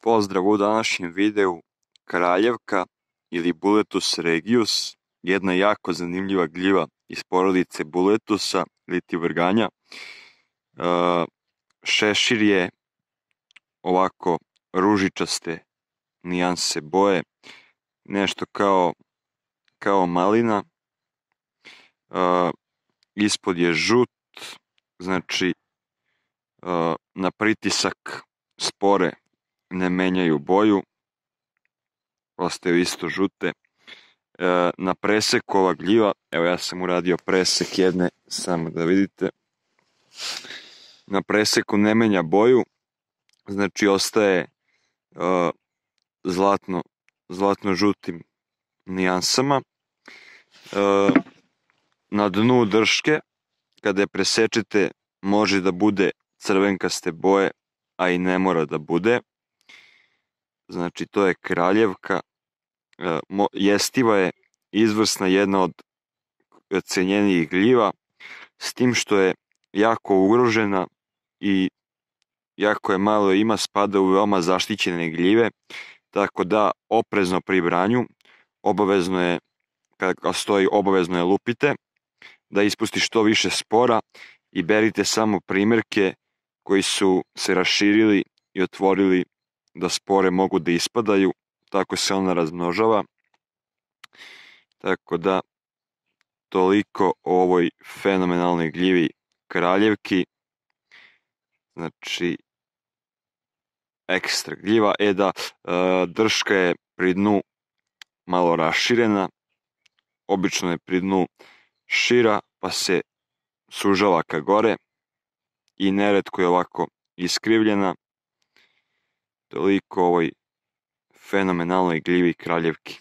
Pozdrav u današnjem videu Kraljevka ili Buletus regius, jedna jako zanimljiva gljiva iz porodice Buletusa ili Tivrganja. E, Šešir je ovako ružičaste nijanse boje, nešto kao, kao malina, e, ispod je žut, znači e, na pritisak spore ne menjaju boju, ostaju isto žute. E, na presek ova gljiva, evo ja sam uradio presek jedne, samo da vidite, na preseku ne menja boju, znači ostaje e, zlatno, zlatno žutim nijansama. E, na dnu drške, kada je presečete, može da bude crvenkaste boje, a i ne mora da bude znači to je kraljevka, e, jestiva je izvrsna jedna od cenjenijih gljiva, s tim što je jako ugrožena i jako je malo ima, spada u veoma zaštićene gljive, tako da oprezno pri branju, obavezno je, kada stoji obavezno je lupite, da ispusti što više spora i berite samo primjerke koji su se raširili i otvorili da spore mogu da ispadaju, tako se ona razmnožava. Tako da, toliko o ovoj fenomenalnoj gljivi kraljevki. Znači, ekstra gljiva. E da, e, drška je pri dnu malo raširena. Obično je pri dnu šira, pa se sužava ka gore i neretko je ovako iskrivljena Toliko ovoj fenomenalnoj gljivi kraljevki.